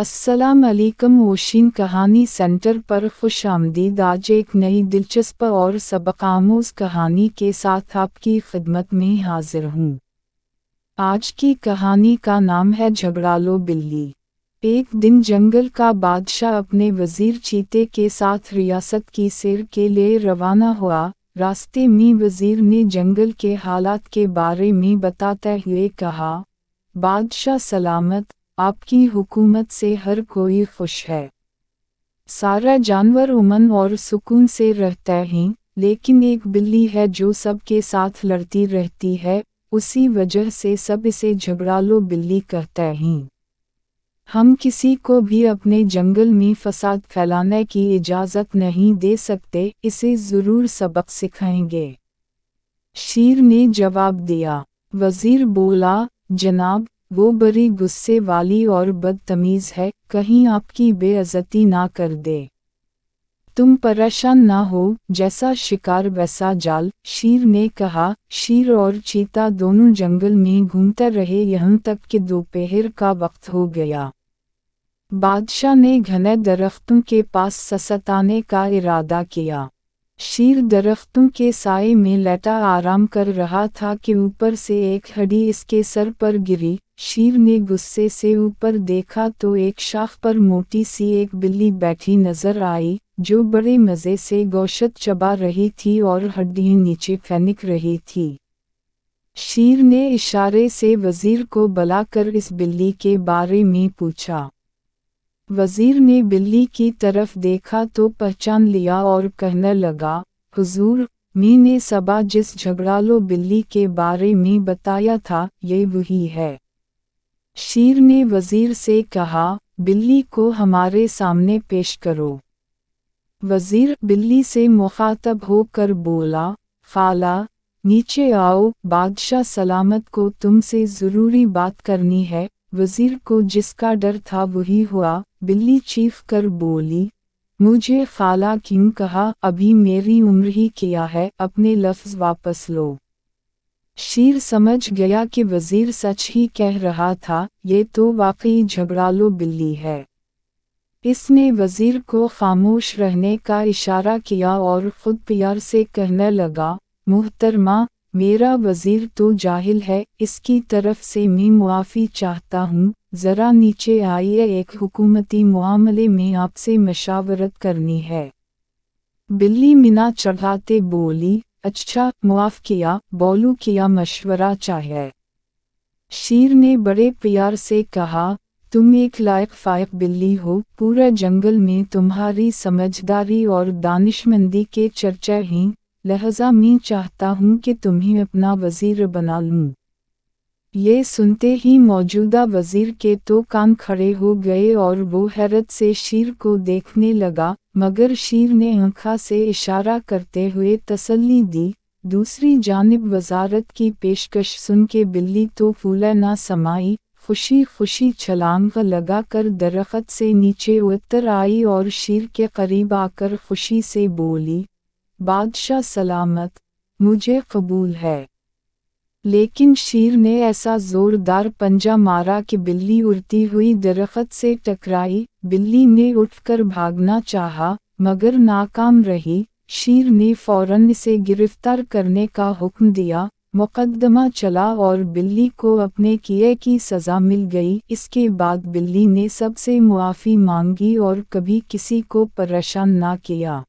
वालेकुम वोशीन कहानी सेंटर पर खुश आमदीद आज एक नई दिलचस्प और सबकामोज कहानी के साथ आपकी खिदमत में हाजिर हूँ आज की कहानी का नाम है झगड़ालो बिल्ली एक दिन जंगल का बादशाह अपने वजीर चीते के साथ रियासत की सैर के लिए रवाना हुआ रास्ते में वजीर ने जंगल के हालात के बारे में बताते हुए कहा बादशाह सलामत आपकी हुकूमत से हर कोई खुश है सारा जानवर उमन और सुकून से रहता है लेकिन एक बिल्ली है जो सबके साथ लड़ती रहती है उसी वजह से सब इसे झगड़ालो बिल्ली कहते हैं हम किसी को भी अपने जंगल में फसाद फैलाने की इजाज़त नहीं दे सकते इसे ज़रूर सबक सिखाएंगे शीर ने जवाब दिया वज़ीर बोला जनाब वो बड़ी गुस्से वाली और बदतमीज़ है कहीं आपकी बेअज़ती ना कर दे तुम परेशान ना हो जैसा शिकार वैसा जाल शीर ने कहा शीर और चीता दोनों जंगल में घूमते रहे यहाँ तक कि दोपहर का वक्त हो गया बादशाह ने घने दरख्तों के पास ससताने का इरादा किया शीर दरख्तों के साय में लेटा आराम कर रहा था कि ऊपर से एक हड्डी इसके सर पर गिरी शिव ने गुस्से से ऊपर देखा तो एक शाख पर मोटी सी एक बिल्ली बैठी नजर आई जो बड़े मज़े से गोशत चबा रही थी और हड्डी नीचे फेंक रही थी शीर ने इशारे से वज़ीर को बुलाकर इस बिल्ली के बारे में पूछा वज़ीर ने बिल्ली की तरफ देखा तो पहचान लिया और कहने लगा हुजूर मैंने सबा जिस झगड़ालो बिल्ली के बारे में बताया था ये वही है शीर ने वजीर से कहा बिल्ली को हमारे सामने पेश करो वजीर बिल्ली से मुखातब होकर बोला फाला नीचे आओ बादशाह सलामत को तुमसे ज़रूरी बात करनी है वजीर को जिसका डर था वही हुआ बिल्ली चीफ कर बोली मुझे फाला क्यों कहा अभी मेरी उम्र ही किया है अपने लफ्ज़ वापस लो शीर समझ गया कि वजीर सच ही कह रहा था ये तो वाकई झगड़ालो बिल्ली है इसने वजीर को खामोश रहने का इशारा किया और खुद प्यार से कहने लगा मुहतरमा मेरा वजीर तो जाहिल है इसकी तरफ से मैं मुआफ़ी चाहता हूँ ज़रा नीचे आइए एक हुकूमती मामले में आपसे मशावरत करनी है बिल्ली मिना चढ़ाते बोली अच्छा मुआफ किया बोलू किया मशवरा चाहे शीर ने बड़े प्यार से कहा तुम एक लायक फायक बिल्ली हो पूरे जंगल में तुम्हारी समझदारी और दानिशमंदी के चर्चा ही लहजा मैं चाहता हूँ कि तुम्हें अपना वजीर बना लूँ ये सुनते ही मौजूदा वजीर के तो कान खड़े हो गए और वो हैरत से शीर को देखने लगा मगर शीर ने आंखा से इशारा करते हुए तसल्ली दी दूसरी जानब वजारत की पेशकश सुन के बिल्ली तो फूला ना समाई खुशी खुशी छलांग लगाकर दरख्त से नीचे उतर आई और शीर के करीब आकर खुशी से बोली बादशाह सलामत मुझे कबूल है लेकिन शीर ने ऐसा जोरदार पंजा मारा कि बिल्ली उड़ती हुई दरख्त से टकराई बिल्ली ने उठकर भागना चाहा, मगर नाकाम रही शीर ने फौरन इसे गिरफ्तार करने का हुक्म दिया मुकदमा चला और बिल्ली को अपने किए की सज़ा मिल गई इसके बाद बिल्ली ने सबसे मुआफ़ी मांगी और कभी किसी को परेशान ना किया